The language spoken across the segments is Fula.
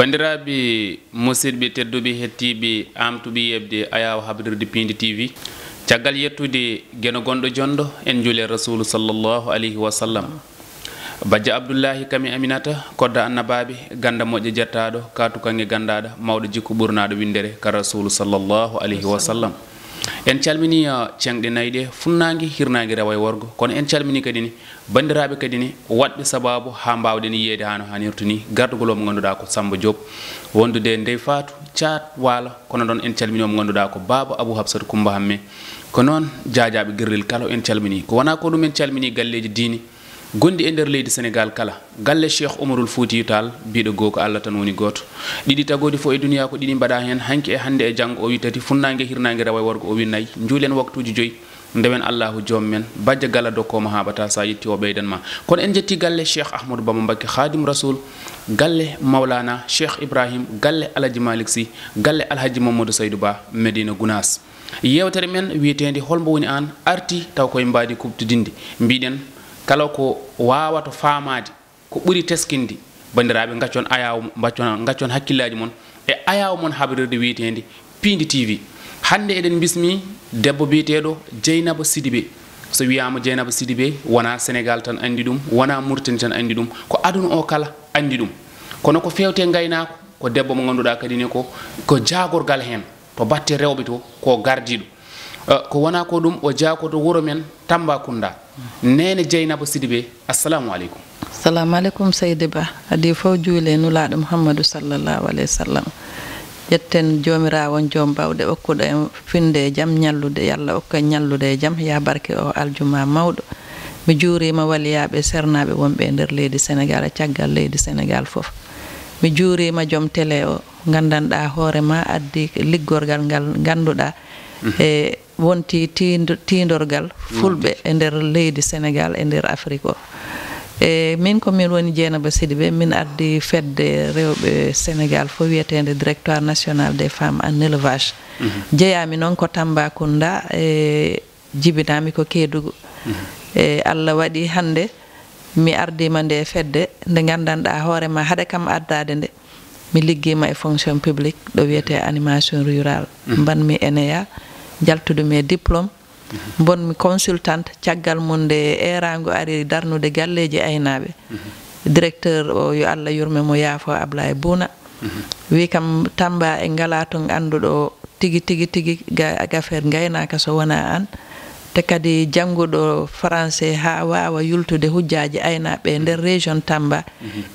bandiraɓe musidɓe tedduɓe hettiɓe amtuɓe yebde ayawa habrirde pindi tv caggal yettude gueno gonɗo jondo en juule rasulu sallllahu alayhi wa sallam badia abdoullahi kami aminata kodda annabaɓe ganda moƴƴo jettaɗo katukanŋe gandaɗa mawɗo jikku ɓurnaɗo windere ka rasulu sallllahu alayhi wa sallam en calmini uh, ceŋɗe nayiɗe funnaangi hirnaangi rewa e worgo kono en calmini kadi ni banndiraaɓe kadi ni waɗɓe sababu haa mbaawɗen yiyeede haa no hanirta ni gardugol o mo ngannduɗaa ko samba diop wondude ndey faatu caat waalo kono noon en calmini o mo ngannduɗaa ko baaba abou habsat coumba hamme ko noon jaajaaɓe gerrel kala en calmini ko wonaa ko ɗum en calminii galleeji diini gonɗi e nder leydi sénégal kala galle cheikh oumarul fouti yital mbiɗo goho ko allah tan woni goto ɗiɗi tagodi fo e duniya ko ɗiɗi mbaɗa hen hanki e hande e janggo o wi tati funnague hirnague rawa e worgo o wi nayyi juulen waktuji joyyi ndewen allahu joom men badja gala dokkoma haɓata sa yetti o ɓeydan ma kono en jetti galle cheikh ahmadou bama mbakke khadim rasoul galle mawlana cheikh ibrahim galle alhaji malik sy galle alhaji mamadou saydou ba médina gounas yewtere men wiyetede holmbo woni an arti taw koye mbadi kubtidinde mbiɗen kala ko wawata famade ko ɓuuri teskindi bandiraɓe gaccon ayawu baccon gaccon hakkillaji moon e ayawu moon habrirde wiyetede pindi tv hande eɗen bismi debbo biyeteɗo dieynaba sidibe so wiyama dieynaba sidibe wona sénégal tan andi ɗum wona mauritani tan andi ɗum ko aduna o kala andi ɗum kono ko fewte gaynako ko debbo mo ganduɗa kadi ni ko ko jagorgal hen to batte rewɓe to ko gardiɗo Uh, ko wona ko ɗum o jakoto wuuro men tamba kounda nene dieynaba sidi ɓe assalamu aleykum assalamu aleykum seydi ba adi fof juule nulaɗo mouhammadou sallallahu alahi wa sallam ƴetten jomirawon joom bawɗe okkuɗo en finde e, e jaam ñallude yallah okku en ñallude e jaam ya barke o aljuma mawɗo mi juurima waliyaɓe sernaɓe wonɓe e nder leydi sénégal e caggal leydi sénégal foof mi juurima joom télé o gandanɗa hoorema addi liggorgal ngal ganduɗa mhm. e wonti tiidorgal fulɓe e nder leydi sénégal e nder afrique o e min komin woni jeenaba sidi ɓe min addi fedde rewɓe sénégal fo wiyetede directoire national des femmes en élevage mhm. jeyami noon ko tambacounda e jibinami ko keedugo mhm. e allah waɗi hannde mi ardima nde fedde nde gandanɗa hoorema haade kam addade nde mi liggima e fonction publique ɗo wiyete animation rural mhm. mbanmi enéa mm -hmm. jaltudum e diplôme mhm. bonmi consultante caggal mum nde erago ari darnude galleji aynaɓe mhm. directeur o yo allah yurme mo yaafo ablaye buna mhm. wi kam tamba e ngala ton anduɗo tigi tigi tigi gaffaire gaynaka so wona an te kadi janguɗo français ha wawa yultude hujjaji aynaɓe nder région tamba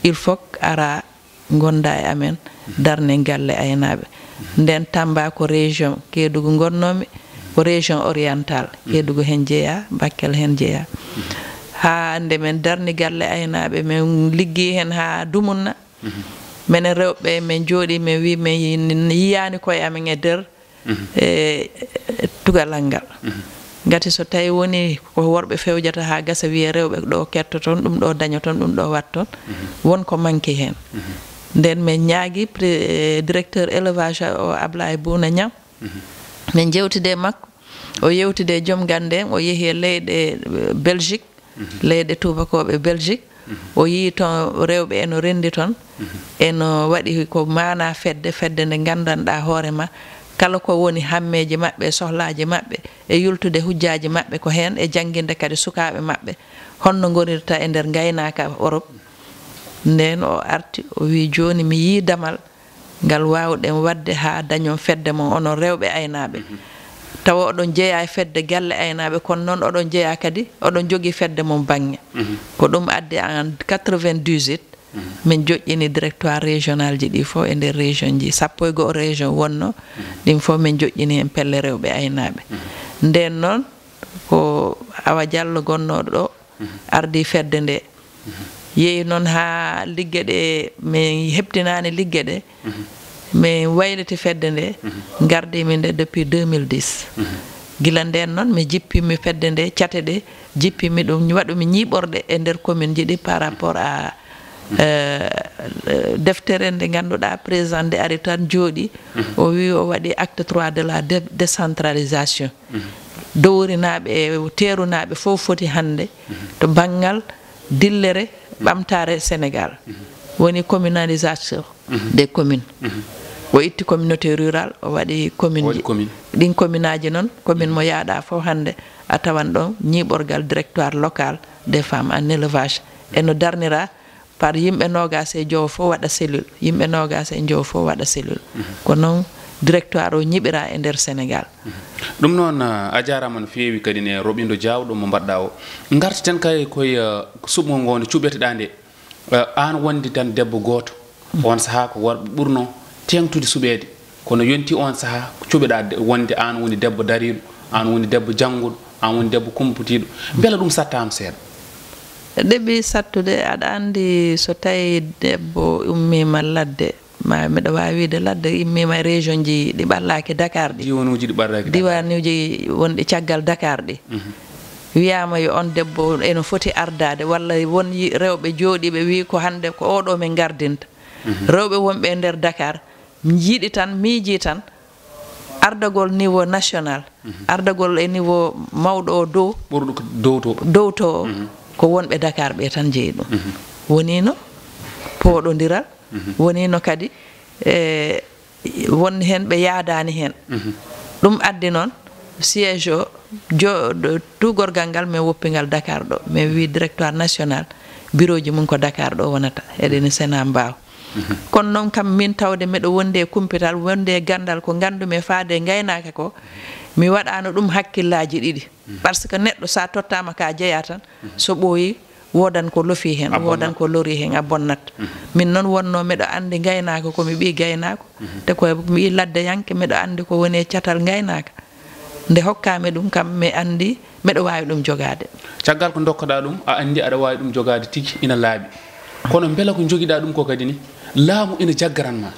il faut ara gonda e amen darne galle aynaɓe mm -hmm. nden tamba ko région keedugu gonnomi ko région oriental keedugu hen jeeya bakkel hen jeeya ha ande men darni galle aynaɓe min liggi hen ha dumunna mene rewɓe min jooɗi min wi min yiyani koye amin e nder mhm. e, e tugalal ngal mhm. gati so tawi woni ko worɓe fewjata ha gasa wiye rewɓe ɗo ketto toon ɗum ɗo daña toon ɗum ɗo wat toon mhm. wonko manqui hen nden min ñaagi directeur élevage o ablaye bouna ñam min jewtide e makko o yewtide e joom gande o yeehi e leyɗe belgique leyɗe tubakoɓe belgique o yii ton rewɓe eno rendi toon eno waɗi ko mana fedde fedde nde gandanɗa hoore ma kala ko woni hammeje maɓɓe sohlaji maɓɓe e yultude hujjaji maɓɓe ko hen e jangguinde kadi sukaɓe maɓɓe holno gonirta e nder gaynaka europe nden o arti o wi joni mi yi damal ngal wawɗen wadde ha dañon fedde mon onon rewɓe aynaɓe tawa oɗon jeeya e fedde galle aynaɓe kono noon oɗon jeeya kadi oɗon jogui fedde mon bangge mhm. ko ɗum addi en 98 mhm. min joƴƴini directoire régional ji ɗi foof e nder région ji sappo e goho région wonno mhm. ɗin foof min joƴƴini hen pelle rewɓe aynaɓe nden noon ko awa diallo gonnoɗo ɗo ardi fedde nde yeeyi noon haa ligge ɗe min heɓtinaani ligge ɗe mhm. min wayliti fedde nde mhm. ngardi min nde depuis 2010 mhm. gila ndeen noon mi jippimi fedde nde cate ɗe jippimi ɗum waɗumi ñiiɓorɗe e ndeer commune ji ɗi par rapport à euh, euh, deftere nde ngannduɗaa présent nde ari tan jooɗi o wi o waɗi acte 3 de la décentralisation dowrinaaɓe e teerunaaɓe fof foti hannde to baŋngal dillere ɓamtare sénégal woni communalisation des communes o itti communauté rural o waɗi commune ɗin commune aji noon commune mo yaaɗa fof hannde a tawan ɗon ñiɓorgal directoire local des femmes en élevage eno darnira par yimɓe nogas e joowo fof waɗa cellule yimɓe nogas e joowo fof waɗa cellule mhm. ko noon directoire o ñiɓira e nder sénégal ɗum noon a jarama no fewi kadi ne roɓindo jawɗo mo mbaɗɗa o garteten kay koye uh, suɓgol ngo nde cuɓeteɗa nde uh, an wondi tan debbo goto mm. on saaha ko worɓe ɓurno tengtude suɓede kono yonti on saaha cuɓeɗa wonde an woni debbo dariɗo an woni debbo janggoɗo an woni debbo kumputiɗo beela ɗum sattama seeɗa ɗeɓi sattude aɗa andi so tawi debbo ummima ladde ma mbiɗa wawide ladde immima e région ji ɗi ɓallaki dakar ɗiwanuji ɗi ɓallaki diwanuji wonɗi caggal dakar ɗi mhm. wiyama yo on debbo eno foti ardade walla won rewɓe jooɗiɓe wi ko hande ko oɗo min gardinta mhm. rewɓe wonɓe e nder dakar jiiɗi tan miiji tan ardagol niveau national mhm. ardagol e niveau mawɗo o dow ɓurɗo dowto dowto ko wonɓe dakar ɓe tan jeeyi ɗum woni no poɗodiral Mhm. wonino kadi e, won hen ɓe yaadani hen mhm. ɗum addi noon siége o jo tugorgal ngal mi woppingal dakar ɗo mi wi directoire national bureau ji mum ko dakar ɗo wonata eɗeni e sena mbaw mhm. kono noon kam min tawde mbiɗo wonde e kumpital wonde e gandal ko gandumi faade e gaynaka ko mi waɗano ɗum hakkillaji ɗiɗi par ce que neɗɗo sa tottama ka jeeya tan so ɓooyi woodan ko lofi heen woodan ko lori heen a bonnat mhm. min noon wonno mbiɗo anndi gaynaaka komi ɓii gaynaako mhm. te koy mi wi ladde yanke mbiɗo anndi ko woni e catal gaynaaka nde hokkaami ɗum kam mi anndi mbiɗo waawi ɗum jogaade caggal ko dokkaɗaa ɗum a anndi aɗa waawi ɗum jogaade tigi ina laaɓi kono mbela ko jogiɗaa ɗum ko kadi ni laamu ina jaggaranmaa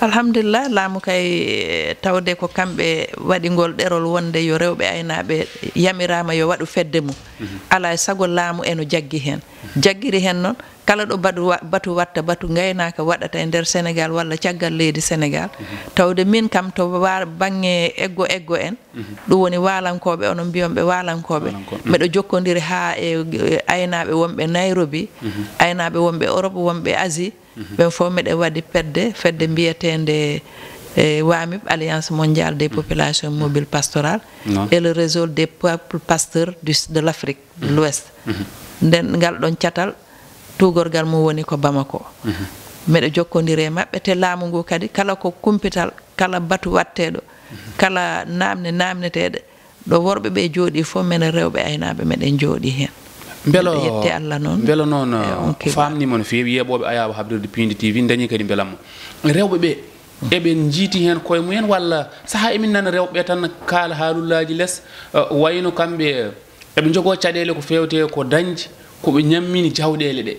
alhamdulillah laamu kay eh, tawde ko kamɓe waɗingol ɗerol wonde yo rewɓe aynaɓe yamirama yo waɗu fedde mum mhm. ala e sago laamu eno jaggi hen jaggiri hen noon kala ɗo baɗu batu watta batu gaynaka waɗata e nder sénégal walla caggal leydi sénégal mhm. tawde min kam to wa bangge eggo eggo en mhm. ɗum woni walankoɓe ono mbiyonɓe walankoɓe mbeɗo jokkodiri ha e, e aynaɓe wonɓe nairobi aynaɓe wonɓe europe wonɓe asie il fo miɗa waɗi perde fedde mbiyetede e eh, wamib alliance mondiale des populations mobiles pastorales et le réseau des peuples pasteurs de l'Afrique de mhm. l'Ouest. ouest mhm. nden ngal ɗon catal mum woni ko bamako miɗa mhm. jokkodiri e maɓɓe te laamu ngu kadi kala ko kumpital kala batu watteɗo kala namne namneteɗe ɗo worɓe ɓe jooɗi fof rewɓe beelo yette allah noon beelo noon eh, famnima no fewi yeɓoɓe ayawa habdirde pindi tv dañi kadi beelamma rewɓeɓe eɓen jiiti hen koye mumen walla saaha emin nana rewɓeɓe tan kaala haalullaji less eh, wayno kamɓe eh, eɓe jogo caɗele ko fewte ko dañde koɓe ñammini jawɗele ɗe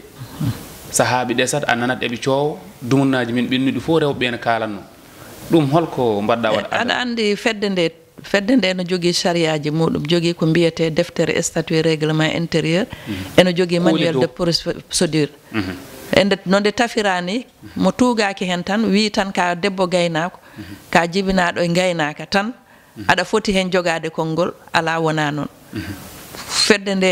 sahaaɓe ɗesat a nanat eɓe coowo dumunnaji min ɓennuɗi fo rewɓeɓe ne kaalatno ɗum holko mbaɗɗa waɗa aɗa anndi fedde nde fedde nde no jogii chariaji muɗum jogii ko mbiyete deftere e statue réglement intérieur mhm. ene jogii manuel de procédure mhm. e no nde tafirani mhm. mo tuugaaki heen tan wii tan ka debbo gaynaako ka jibinaaɗo e gaynaaka tan aɗa foti heen jogaade konngol alaa wonaa noon fedde nde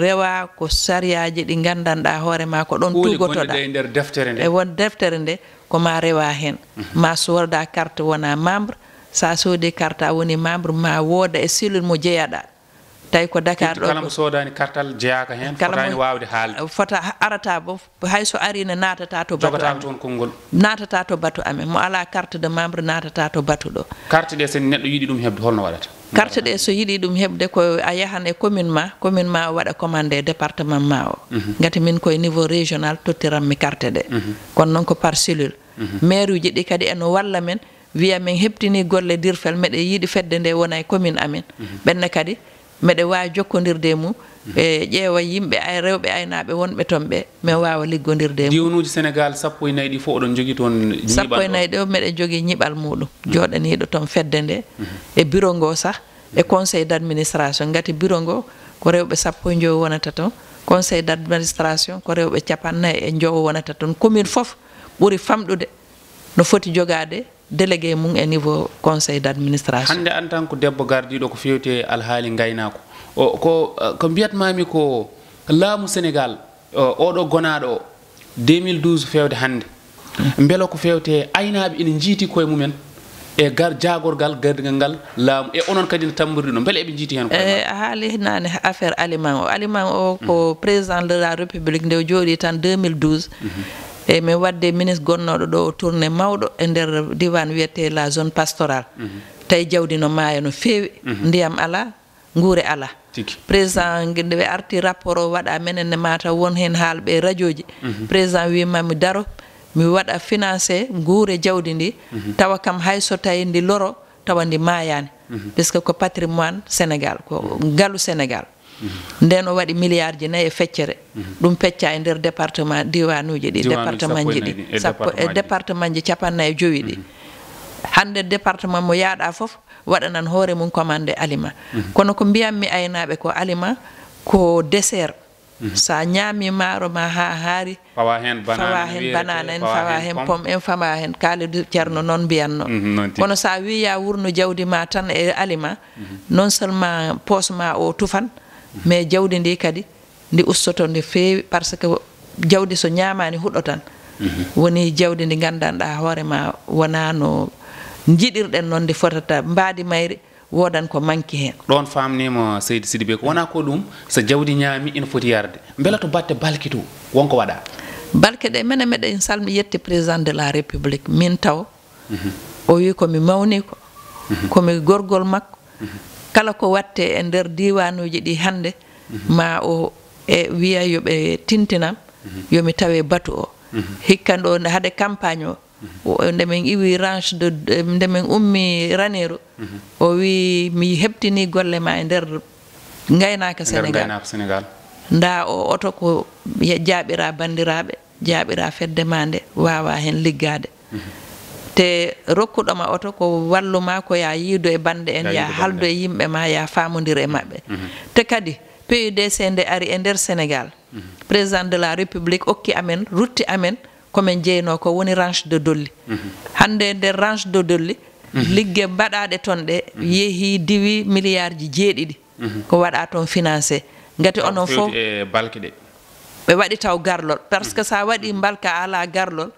rewa ko sariaji ɗi nganndanɗa hoore ma ko ɗon tugotoɗa e nder deftere nde e won deftere nde ko ma rewa heen ma sowrda carte wona membre sa soodi carte a woni membre ma wooda e cellule mo jeeyaɗa tawi ko dakar ɗo kala mo soodani cartal jeeyaka heen fotani wawde haalde fota arata bo hayso arino natata to batujogotako toon konngol natata to batu amen mo ala carte de membre natata to batu ɗo carte ɗe sen neɗɗo yiiɗi ɗum heɓde holno waɗata carte ɗe so yiiɗi ɗum heɓde ko a yahan e commune ma commune ma o waɗa commande e département ma o mhm. gati min koye niveau régional tottiranmi carte ɗe mhm. kono noon ko par cellule mhm. maire uji ɗi kadi eno walla men mm -hmm. wiya min heɓtini golle dirfel mbeɗe yiiɗi fedde nde wona e commune amen mhm. ɓenne kadi mbeɗe wawi jokkodirde mum mhm. e ƴeewa yimɓe rewɓe aynaɓe wonɓe tonɓe min wawa liggodirde diwnuji sénégal sappo e nayyi ɗi fof oɗon jogui toon sappo e nayyi ɗo mbeɗe jogui ñiɓal muɗum mhm. joɗaniɗo toon fedde nde e bureau ngo sah e conseil d' administration gati bureau ngo ko rewɓe sappo e jowi wonata toon conseil d' administration ko rewɓe capannayyi e jowo wonata toon commune foof ɓuuri famɗude no foti jogade délégué mum e niveau conseil d' administration hannde en tant que debbo gardiɗo ko fewte alhaali gaynako o ko ko mbiyatmami ko laamu sénégal oɗo gonaɗo 2012 fewde hannde beela ko fewte aynaɓe ina jiiti koye mumen e gar jagorgal gardigal ngal laamu e onon kadi ne tambordi ɗo beele eɓe jiiti hen koye a haali nane affaire aliment o aliment o ko président de la république nde o jooɗi tan 2012 eyyi mi wadde ministre gonnoɗo ɗo o tourné mawɗo e nder diwan wiyete la zone pastoral mhm. tawi jawdi no maaya no feewi mhm. ndiyam ala nguure ala président ɓe arti rapport o waɗa menenne mataw won hen haalɓe radio ji mhm. président wimami daro mi waɗa financé nguure jawdi ndi tawa kam hayso tawi ndi loro tawa ndi maayani par ce que ko patrimoine sénégal ko ngalu sénégal Mm-hmm. nden o waɗi milliard ji nayi e feccere mm-hmm. ɗum pecca e nder département diwanuji ɗi département ji e ɗi e sappo e département ji capannayi joyi ɗi e mm-hmm. hande département mo yaaɗa fof waɗanan hoore mum commande aliment kono ko mbiyanmi aynaɓe ko aliment ko dessert sa ñaami maaro ma ha haari fawa hen fawa hen banane en fawa hen pomme en fama hen kaalidu ceerno noon mbiyatno kono sa wiya wurno jawdi ma tan e aliment non seulement poose ma o tufan mm -hmm. mais jawdi ndi kadi ndi ustoto ndi feewi par ce que jawdi so ñaamani huɗo tan mhm. woni jawdi ndi gandanɗa hoorema wona no jiɗirɗen noon nde fotata mbaadi mayri wodan ko manqui hen ɗon famnima seydi sidi bek wona ko ɗum so jawdi ñaami ina foti yarde beela to batte balki to wonko waɗa balke ɗe mene meɗen salmi yetti président de la république min taw mhm. o wi komi mawni ko mhm. komi gorgol makko kala ko watte e nder diwanuji ɗi hannde mhm. ma o e wiya yoɓe tintinam mhm. yomi tawe batu o mhm. hikkan ɗo haade campagne o nde min iwi range de nde min ummi raniru o wi mi heɓtini golle ma e nder gaynaka sénégal nda o oto ko jaaɓira bandiraɓe jaaɓira fedde ma nde wawa hen liggade te rokkuɗoma oto ko walluma ko ya yiido e bande en ya haldu e yimɓe ma ya famodir e maɓɓe mhm. te kadi pudc nde ari e nder sénégal mhm. président de la république okki amen rutti amen komin jeyno ko woni range de dolli mhm. hande nder range de dolli ligge mbaɗaɗe toon ɗe yeehi diwi milliard ji jeeɗiɗi ko waɗa toon financé gati onon fof e balkeɗe ɓe waɗi taw garlol par ce que sa waɗi balka ala garlol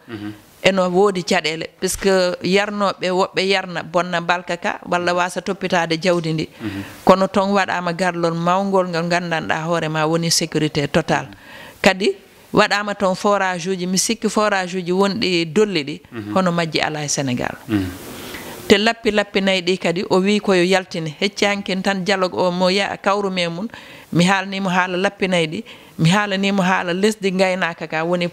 eno woodi caɗele puisque yarnoɓe woɓɓe yarna bonna balka ka walla wasa toppitade jawdi ndi mhm. kono ton waɗama garlol mawgol ngol gandanɗa hoorema woni sécurité total kadi waɗama toon forage uji mi sikki forage uji wonɗi dolli ɗi mhm. hono majji ala e sénégal mm -hmm. te lappi lappinayi ɗi kadi o wi koyo yaltine heccankin tan dialogue o mo ya me mum mi haalanimo haala lappinayi ɗi mi haalanimo haala lesdi gaynaka ka woni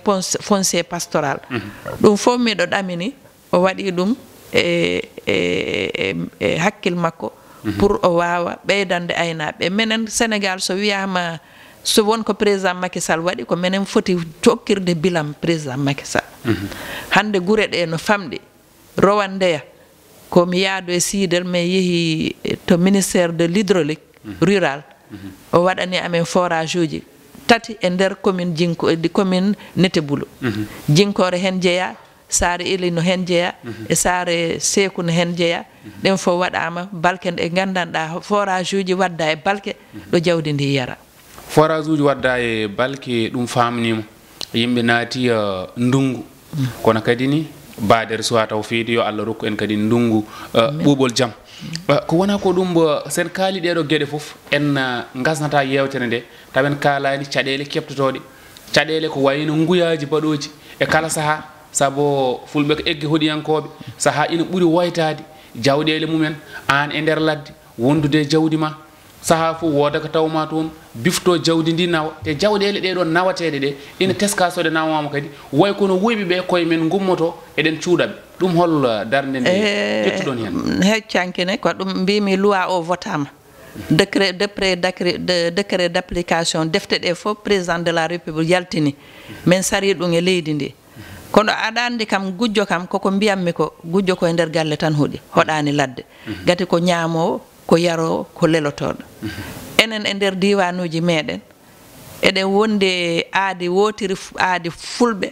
foncier pastoral mhm. ɗum fof miɗo ɗamini o waɗi ɗum e e e, e hakkil makko mhm. pour o wawa ɓeydande aynaɓe menen sénégal so wiyama so wonko président Macky Sall waɗi ko minen foti tokkirde bilam président Macky Sall mhm. hande guure ɗe no famɗi rowandeya komi yaado e sidel mi yehi to ministére de l' hydraulique mhm. rural mhm. o waɗani amen forage uji tati e nder commune jinko e commune neteboulo mhm. jinkore hen jeeya saare ilino hen jeeya e saare sekuno hen jeeya ɗen fof waɗama balke e gandanɗa forage uji wadda e balke ɗo jawdi ndi yara forage uji wadda e balke ɗum famnima yimɓe naati uh, ndungu mm. kono kadi ni baader suwa taw feedi yo allah rokku en kadi ndunngu uh, ɓuuɓol jam uh, ko wona ko ɗum mbo uh, sen kaali ɗeɗo geɗe fof en gasnata yewtere nde tawen kalani caɗele keptotoɗe caɗele ko wayno nguyaji baɗoji e kala saaha saabu fulɓe ko egge hoɗiyankoɓe saaha ina ɓuuri woytade jawɗele mumen an e nder ladde wondude jawdi ma sahaa fof wooda ko tawma toon bifto jawdi ndi nawa te jawɗele ɗe ɗon nawateɗe ɗe ina teska sode nawama kadi way kono wuyɓe ɓe koye men gummoto eɗen cuuɗaɓe ɗum hol darde nde ƴettuɗon eh, hen heccankine ko ɗum mbimi loi o votama décret depré décret d' application defte ɗe fof président de la république yaltini min sari ɗum e leydi ndi kono aɗa andi kam gujjo kam koko mbiyatmi ko gujjo koye nder galle tan huuɗi hoɗani ladde mhm. gati ko ñamowo ko yaroo ko lelotooɗo enen e ndeer diiwaanuuji meeɗen eɗen wonde aadi wootiri aadi fulɓe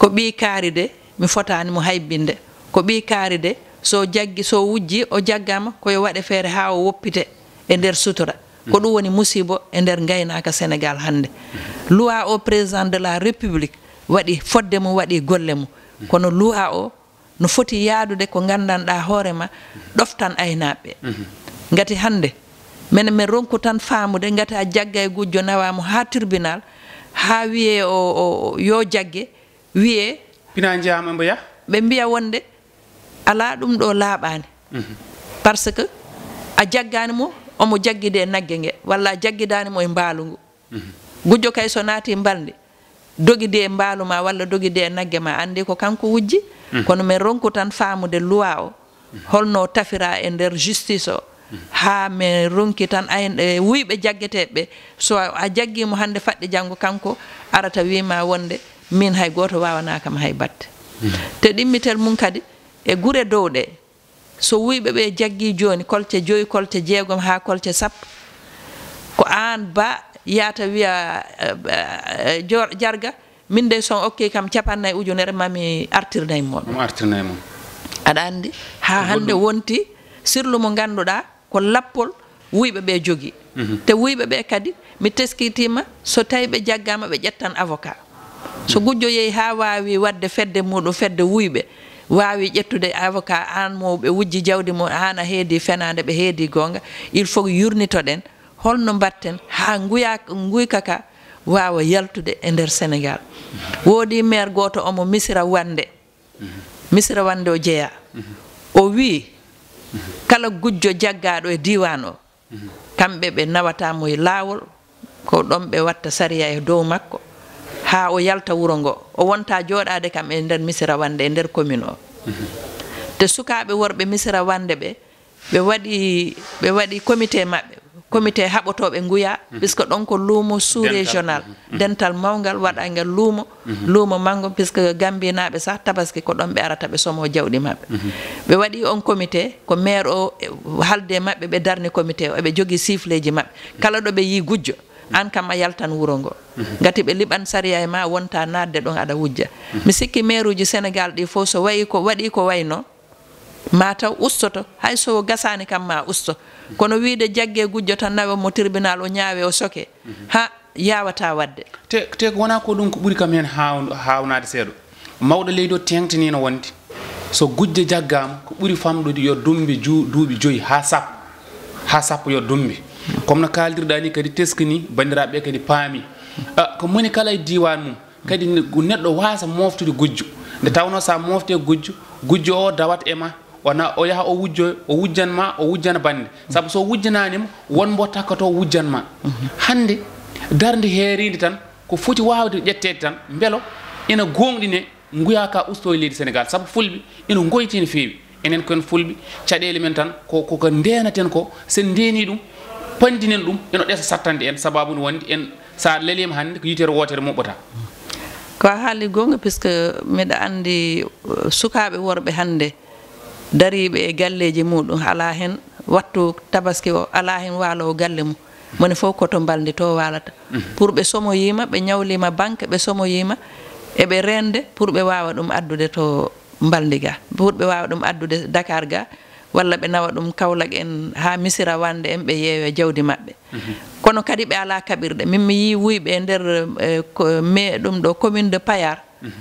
ko ɓii kaari de mi fotaani mo haybinde ko ɓii kaari de so jaggi so wujji o jaggaama koyo waɗe feere haa o woppite e ndeer sutura ko ɗum woni musiibo e ndeer ngaynaaka sénégal hannde loi o président de la république waɗi fodde mum waɗi golle mum kono loi o no foti yaadude ko nganndanɗaa hoore ma ɗoftan aynaaɓe ngati hannde mene min ronku tan faamude ngati a jagga e gujjo nawaamo haa tribunal haa wiyee o yo jagge wiyee pina njiyaama mbo yaha ɓe mbiya wonde alaa ɗum ɗo laaɓaani mhm. par ce que a jaggaani mo omo jaggide e nagge ngee walla a jaggidaani mo e mbaalu ngu mhm. gujjo kay so naatii mbalndi dogidi e mbaalu ma walla dogidi e nagge ma anndi ko kanko wujji mhm. kono min ronku tan faamude loi o holno tafiraa e ndeer justice o ha min runki tan ayne wuyɓe jaggeteɓe so a jaggimo hande faɗɗe janggo kanko arata wima wonde min hay goto wawana kam hay batte te ɗimmitel mum kadi e guure dow ɗe so wuyɓeɓe jaggi joni kolte joyi kolte jeegom ha kolte sappo ko an ba yata wiya e, e, jarga min de son okki kam capannayyi ujunere mami artirnayi moɗo artirnayi mum aɗa andi ha hande wonti sirlu mo ganduɗa ko lappol wuyɓe ɓe jogi mm -hmm. te wuyɓe ɓe kadi mi teskitima so tawi ɓe jaggama ɓe ƴettan avocat so mhm. gujjo yeehi ha wawi wadde fedde muɗum fedde wuyɓe wawi ƴettude avocat an mo ɓe wujji jawdi mo an a heedi fenade ɓe heedi gonga il faut yurnitoɗen holno mbatten ha guya guyka ka wawa yaltude e nder sénégal mhm. woodi maire goto omo misira wande mhm. misira wande o jeeya o wii kala gujjo jaggaɗo e diwan o kamɓe ɓe nawatamo e lawol ko ɗon ɓe watta saria e dow makko ha o yalta wuro ngo o wonta joɗade kam e nder misira wande e nder commune o te sukaɓe worɓe misira wande ɓe ɓe waɗi ɓe waɗi comité maɓɓe comité haɓotoɓe nguya mhm. puisque ɗon ko luumo sous régional mhm. dental mawgal waɗangel luumo mhm. luumo manggo puisque gambinaɓe sah tabaski ko ɗon ɓe arata ɓe somo jawɗi maɓɓe ɓe waɗi on comité ko maire o e, halde maɓɓe ɓe darni comité o e ɓe jogui sifleji maɓɓe kala ɗo ɓe yi gujjo an kam a yaltan wuro ngo gati ɓe liɓan saria e ma wonta nadde ɗon aɗa wujja mi sikki maire uji sénégal ɗi fof so wayi ko waɗi ko wayno mataw ustoto hay sowo gasani kam ma usto kono wiide jaggue gujjo tan nawa mo tribunal o ñaawe o soke ha yawata wadde te te wona ko ɗum ko ɓuuri kam hen hawnade seeɗo mawɗo leydi o tengtanino wonde so gujje jaggama ko ɓuuri famɗude yo dumbi duuɓi joyi ha sappo ha sappo yo dumbi comme no kaldirɗa ni kadi teskini bandiraɓe kadi paami ah, ko moni kala e diwan mum kadi neɗɗo wasa moftude gujjo nde tawno sa mofte gujjo gujjo o dawat e ma wona o yaha o wujjo o wujjanma o wujjana bande saabu so wujjananima wonmbo takkato wujjanma hande darde heeride tan ko foti wawde ƴettede tan beelo ina gonɗine guyaka ustoy e leydi sénégal saabu fulɓe ina goyti no fewi enen koen fulɓe caɗele men tan koko ndenaten ko sen ndeni ɗum pandinen ɗum ena ɗesa sattande en sababude wonde en sa lelima hannde ko yitere wotere moɓɓata ko a haali gonga puisque mbiɗa andi uh, sukaɓe worɓe hannde dariɓe e galleji muɗum ala hen wattu tabaski o ala hen walo o galle mum moni fof koto balde to walata mhm. pour ɓe somoyima ɓe ñawlima banque ɓe somoyima eɓe rende pour ɓe wawa ɗum addude to mbaldi ga pour ɓe wawa ɗum addude dakar ga walla ɓe nawa ɗum kawlak en ha misira wande en ɓe yeewe jawdi maɓɓe mhm. kono kadi ɓe ala kaɓirɗe min mi yi wuyɓe e nder e, mai ɗum ɗo commune de payar mhm.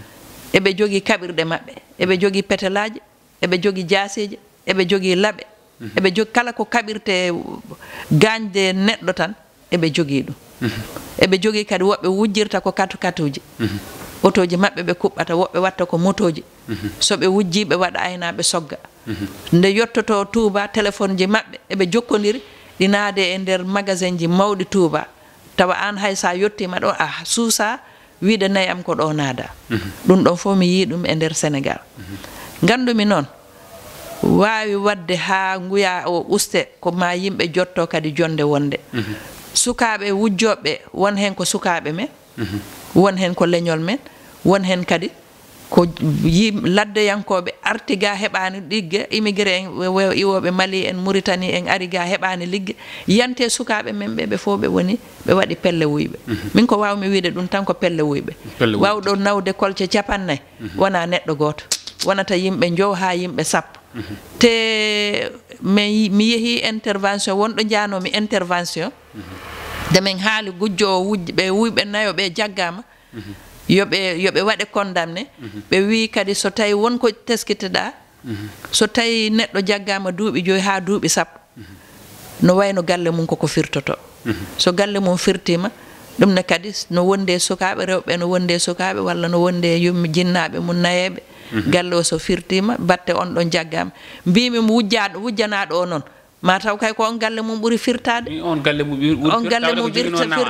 eɓe jogui kaɓirɗe maɓɓe eɓe jogui petel aji eɓe jogi jaaseji eɓe jogi laɓe mm -hmm. eɓe jogi kala ko kaɓirte gañde neɗɗo tan eɓe jogii ɗum mhm. eɓe mm -hmm. jogii kadi woɓɓe wujjirta ko katu katuji mm -hmm. otoji maɓɓe ɓe kuɓɓata woɓɓe watta ko motoji mm -hmm. so ɓe wujji ɓe waɗa aynaɓe sogga mm -hmm. nde yottoto touba téléphone ji maɓɓe eɓe jokkodiri ɗinaade e nder magasin ji mawɗi touba tawa an hay sa yettima ɗo a suusa wiide nayi am ko ɗo naada mhm. ɗum mm -hmm. ɗon fof mi yii ɗum e nder sénégal mm -hmm. ganndumi noon waawi waɗde haa nguya o uste ko ma yimɓe jotto kadi jonde wonde mm -hmm. sukaaɓe wujjoɓe won hen ko sukaaɓe men mm -hmm. won hen ko leñol men won hen kadi ko yim ladde yankoɓe arti ga heɓani ɗigge immigré en iwoɓe mali en muritani en ari ga heɓani ligge yante sukaɓe men ɓe ɓe fo ɓe woni ɓe waɗi pelle wuyɓe mm -hmm. min ko wawmi wiide ɗum tan ko pelle wuyɓe wawɗo nawde kolce capannayyi mm -hmm. wona neɗɗo goto wonata yimɓe jow ha yimɓe sappo te mi yehi intervention wonɗo jaanomi intervention de min haali gujjo o wujji ɓe wuy ɓe nayo ɓe jaggama yoɓe yoɓe waɗe condamné ɓe wi kadi so tawi wonko teskitiɗa so tawi neɗɗo jaggama duuɓi joyi ha duuɓi sappo no wayno galle mum koko firtoto so galle mum firtima ɗum ne kadi no wondi e sukaɓe rewɓe no wondi e sukaɓe walla no wondi e yummi jinnaɓe mum nayeɓe Mhm. galle o so firtima batte on ɗo jaggama mbimi wujjaɗo wujjanaɗo o noon ma taw kay ko on galle mum ɓuuri firtade on galle mum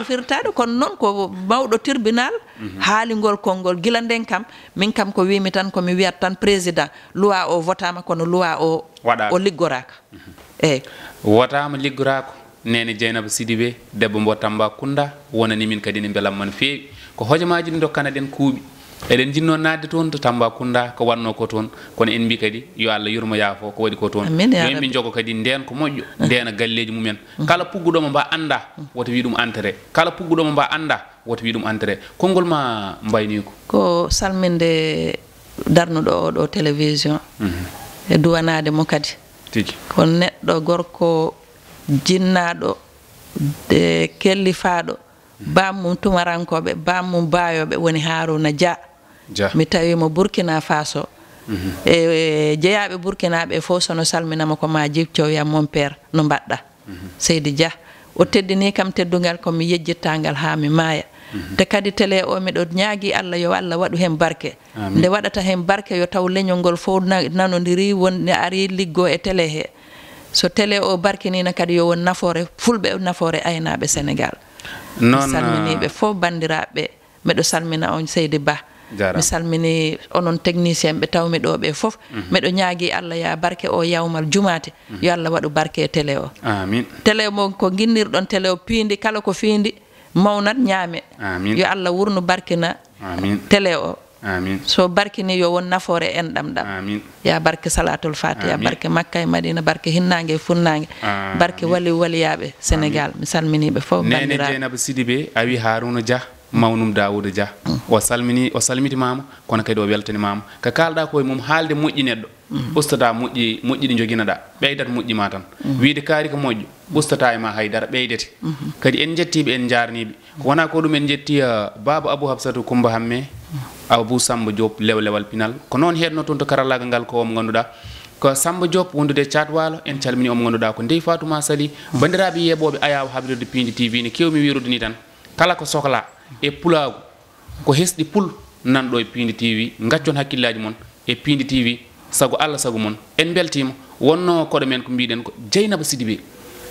firtade kono noon ko mawɗo tribunal mhm. haalingol konngol gila nden kam min kam ko wimi tan komi wiyat tan président loi o votama kono loi o waɗao liggoraka mhm. eyyi wotama liggorako nene dieynaba sidi be debbo mbo tamba kunda wonani min kadi ne beelam mon fewi ko hojomaji ɗi dokkana ɗen kuuɓi eɗen jinno nadde toon to tamba kounda ko wanno ko toon kono en mbi kadi yo allah yurmo yaafo ko waɗi ko toon yo emɓe jogo kadi nden ko moƴƴo ndena e galleji mumen kala pugguɗoma mba anda woto wi ɗum entré kala pugguɗoma mba anda woto wi ɗum entré konngol ma mbayniko ko salminde darnuɗo oɗo télévision mhm. e duwanade mo kadi tigi ko neɗɗo gorko jinnaɗo de kellifaɗo bammum tumarankoɓe bammum mbayoɓe woni haruna dia ja. mi tawimo burkina faso mhm. e, e jeyaɓe burkinaɓe fo sono salminama ko ma djib cowya mon père no mbaɗɗa mhm. seydi dia o teddini kam teddugal komi yejjittagal ha mi maaya mhm. te kadi télé o miɗo ñaagui allah yo allah waɗu hen barke nde waɗata hen barke yo taw leñol ngol fo nanodiri woni ari liggo e télé he so télé o barkinina kadi yo won nafoore fulɓe nafoore aynaɓe sénégal non salminiɓe euh, fo bandiraɓe mbeɗo salmina on seydi ba mi salmini onon technicien ɓe tawmi ɗo ɓe fof miɗo mhm. ñaagui allah ya barke o yawmal jumate mhm. yo allah waɗu barke télé o amin télé mo ko guinnirɗon télé o piindi kala ko fiindi mawnat ñaame amin yo allah wurnu barkina amin télé o amin so barkini yo won nafoore en ɗam ɗam amin ya barke salatul fatiya barke makka e madina barke hinnangue e funnangue barke wali waliyaɓe sénégal mi salminiɓe fof bandiraɓ nene dienaba sidi ɓe awi harouna dia mawnum dawouda dia mm. o salmini o salmitimama kono kadi o weltani mama ko kalɗa koye mum haalde moƴƴi neɗɗo mm. ustata moƴƴi moƴƴi ɗi joguinoɗa ɓeydat moƴƴi ma tan mm. wiide kaari ko moƴƴo ustata e ma haydara ɓeydete mm-hmm. kadi en jettiɓe en jarniɓe wona ko ɗum en jetti uh, baba abou habsatou coumba hamme abou samba diop lewal pinal ko noon hedno toon to karallagal ngal ko omo ganduɗa ko samba diop wondude cat walo en calmini omo ganduɗa ko ndey fatouma sali bandiraɓe yeɓoɓe ayaw habrirde pindi tv ne kewmi wirude ni tan kala ko sohla e pulaagu ko hesɗi pul nanɗo e pindi tiwi gaccon hakkillaji mon e pindi tiwi sago allah sago mon en beltima wonno koɗo men ko mbiɗen ko dieynaba sidi ɓe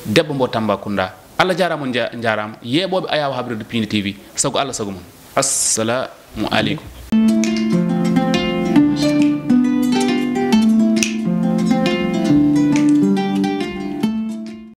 debbo mbo tamba kunda allah jarama on jarama yeɓoɓe ayawa habrirde pindi tiwi sago allah sago mon assalamu aleykum mm -hmm.